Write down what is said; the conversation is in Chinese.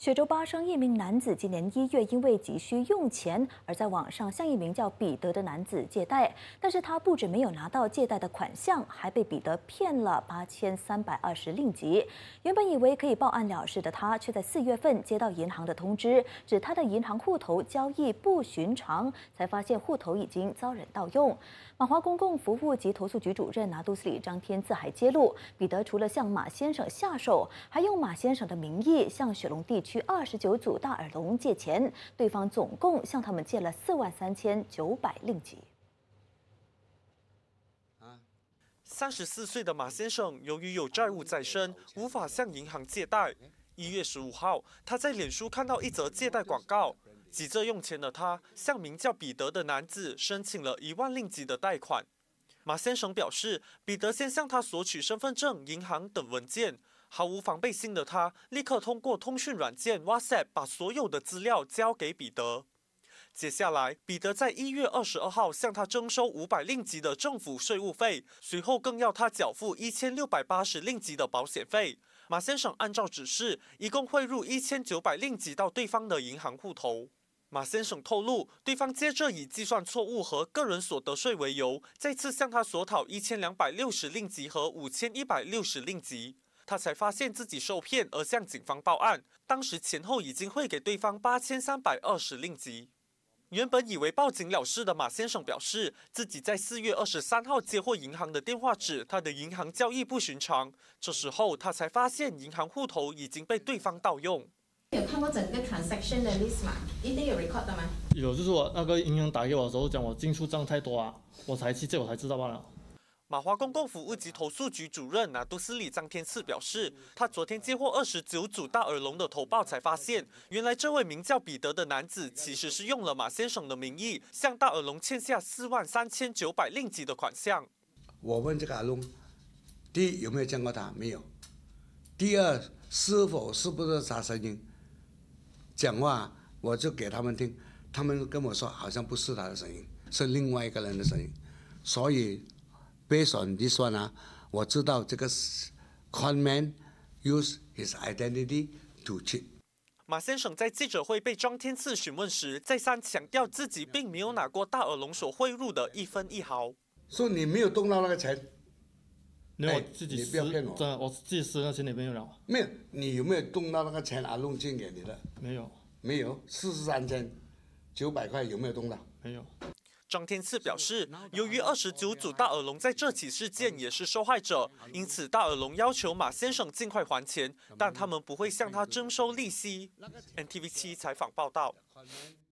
雪州巴生一名男子今年一月因为急需用钱而在网上向一名叫彼得的男子借贷，但是他不止没有拿到借贷的款项，还被彼得骗了八千三百二十令吉。原本以为可以报案了事的他，却在四月份接到银行的通知，指他的银行户头交易不寻常，才发现户头已经遭人盗用。马华公共服务及投诉局主任拿督斯里张天赐还揭露，彼得除了向马先生下手，还用马先生的名义向雪龙地去二十九组大耳聋借钱，对方总共向他们借了四万三千九百令吉。三十四岁的马先生由于有债务在身，无法向银行借贷。一月十五号，他在脸书看到一则借贷广告，急着用钱的他向名叫彼得的男子申请了一万令吉的贷款。马先生表示，彼得先向他索取身份证、银行等文件。毫无防备心的他，立刻通过通讯软件 WhatsApp 把所有的资料交给彼得。接下来，彼得在一月二十二号向他征收五百令吉的政府税务费，随后更要他缴付一千六百八十令吉的保险费。马先生按照指示，一共汇入一千九百令吉到对方的银行户头。马先生透露，对方接着以计算错误和个人所得税为由，再次向他索讨一千两百六十令吉和五千一百六十令吉。他才发现自己受骗而向警方报案，当时前后已经汇给对方八千三百二十令吉。原本以为报警了事的马先生表示，自己在四月二十三号接获银行的电话，指他的银行交易不寻常。这时候他才发现银行户头已经被对方盗用。有看过整个 transaction 的 list 吗？一定有 record 的吗？有，就是我那个银行打给我的时候讲我进出账太多啊，我才去，我才知道罢了。马华公共服务及投诉局主任拿都斯里张天赐表示，他昨天接获二十九组大耳聋的投报，才发现原来这位名叫彼得的男子，其实是用了马先生的名义，向大耳聋欠下四万三千九百令吉的款项。我问这个耳聋，第一有没有见过他？没有。第二是否是不是啥声音？讲话我就给他们听，他们跟我说好像不是他的声音，是另外一个人的声音，所以。Based on this one 啊，我知道这个 conman use his identity to cheat。马先生在记者会被张天赐询问时，再三强调自己并没有拿过大耳龙所贿赂的一分一毫。说你没有动到那个钱，你我自己，不要骗我，真的，我自己私人心里没有了。没有，你有没有动到那个钱？啊？弄进给你的？没有。没有，四十三千九百块有没有动到？没有。张天赐表示，由于二十九组大耳龙在这起事件也是受害者，因此大耳龙要求马先生尽快还钱，但他们不会向他征收利息。NTV 七采访报道。